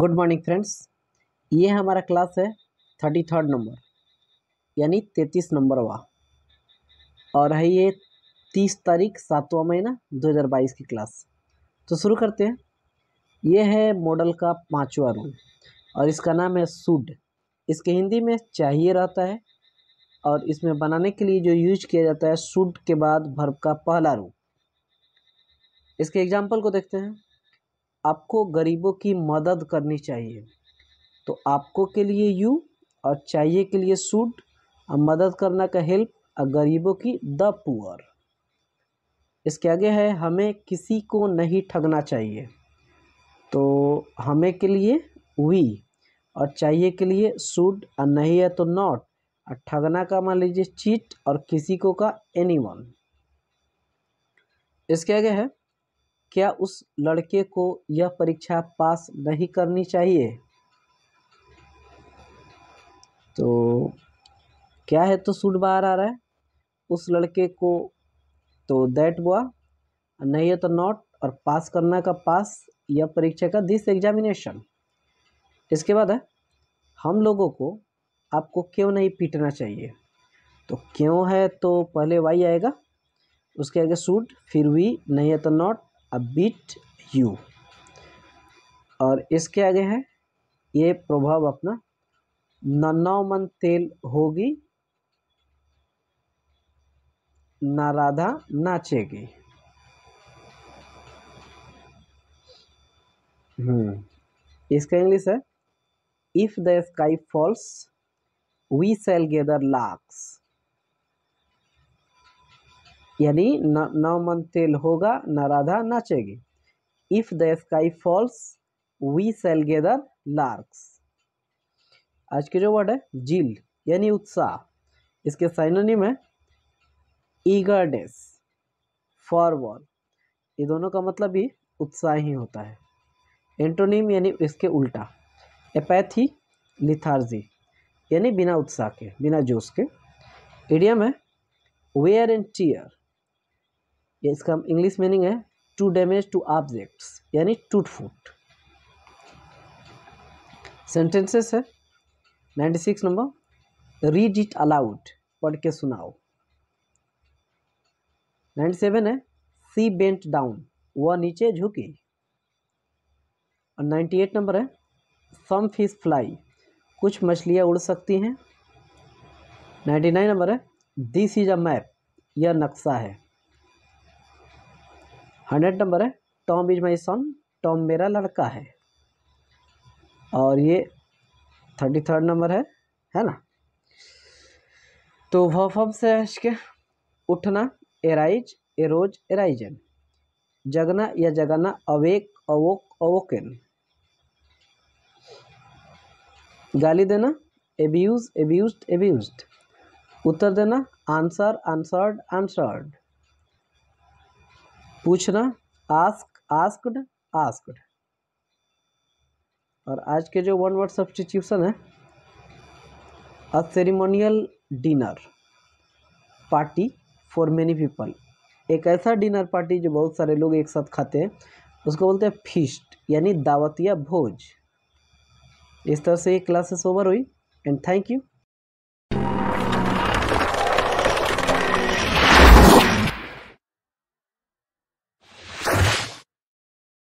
good morning friends ये हमारा class है थर्टी थर्ड नंबर यानी तैतीस नंबर वाह और है ये तीस तारीख सातवां महीना दो हज़ार बाईस की क्लास तो शुरू करते हैं ये है मॉडल का पाँचवा रूल और इसका नाम है सूड इसके हिंदी में चाहिए रहता है और इसमें बनाने के लिए जो यूज किया जाता है सूड के बाद भर्व का पहला रूप इसके एग्जाम्पल को देखते हैं आपको गरीबों की मदद करनी चाहिए तो आपको के लिए यू और चाहिए के लिए सूट और मदद करना का हेल्प और गरीबों की द पुअर इसके आगे है हमें किसी को नहीं ठगना चाहिए तो हमें के लिए वी और चाहिए के लिए सूट और नहीं है तो नॉट और ठगना का मान लीजिए चीट और किसी को का एनी वन इसके आगे है क्या उस लड़के को यह परीक्षा पास नहीं करनी चाहिए तो क्या है तो सूट बाहर आ रहा है उस लड़के को तो दैट हुआ नहीं है तो नॉट और पास करना का पास या परीक्षा का दिस एग्जामिनेशन इसके बाद है हम लोगों को आपको क्यों नहीं पीटना चाहिए तो क्यों है तो पहले वाई आएगा उसके आगे सूट फिर वी नहीं है तो नॉट बीट यू और इसके आगे है ये प्रभाव अपना नन्नाव मन तेल होगी ना राधा नाचेगी हम्म इसका इंग्लिश है if the sky falls we shall gather larks यानी नौ मन तेल होगा न राधा नाचेगी if the sky falls we shall gather larks आज के जो वर्ड है जील यानी उत्साह इसके साइनोनिम है ईगरनेस फॉरवॉल ये दोनों का मतलब भी उत्साह ही होता है एंटोनिम यानी इसके उल्टा एपैथी लिथार्जी यानी बिना उत्साह के बिना जोश के इडियम है वेयर एंड टीयर ये इसका इंग्लिश मीनिंग है टू डैमेज टू ऑब्जेक्ट्स यानी टूट फूट सेंटेंसेस है ninety six number read it aloud पढ़ के सुनाओ नाइन्टी सेवन है सी बेंट डाउन वह नीचे झुकी और नाइन्टी एट नंबर है सम फिश फ्लाई कुछ मछलियाँ उड़ सकती हैं नाइन्टी नाइन नंबर है दिस इज अ मैप यह नक्शा है हंड्रेड नंबर है Tom is my son Tom मेरा लड़का है और ये थर्टी थर्ड नंबर है है ना तो वफम से इसके उठना एराइज एरोज एराइजन जगना या जगाना अवेक अवोक अवोकन गाली देना एब्यूज एब्यूज एब्यूज उत्तर देना आंसर आंसर्ड आंसर्ड पूछना आस्क आस्कड आस्कड और आज के जो वन वर्ड सब्सटीट्यूशन है a ceremonial dinner party for many people एक ऐसा डिनर पार्टी जो बहुत सारे लोग एक साथ खाते हैं उसको बोलते हैं फीस्ट यानी दावत या भोज इस तरह से ये क्लासेस ओवर हुई एंड थैंक यू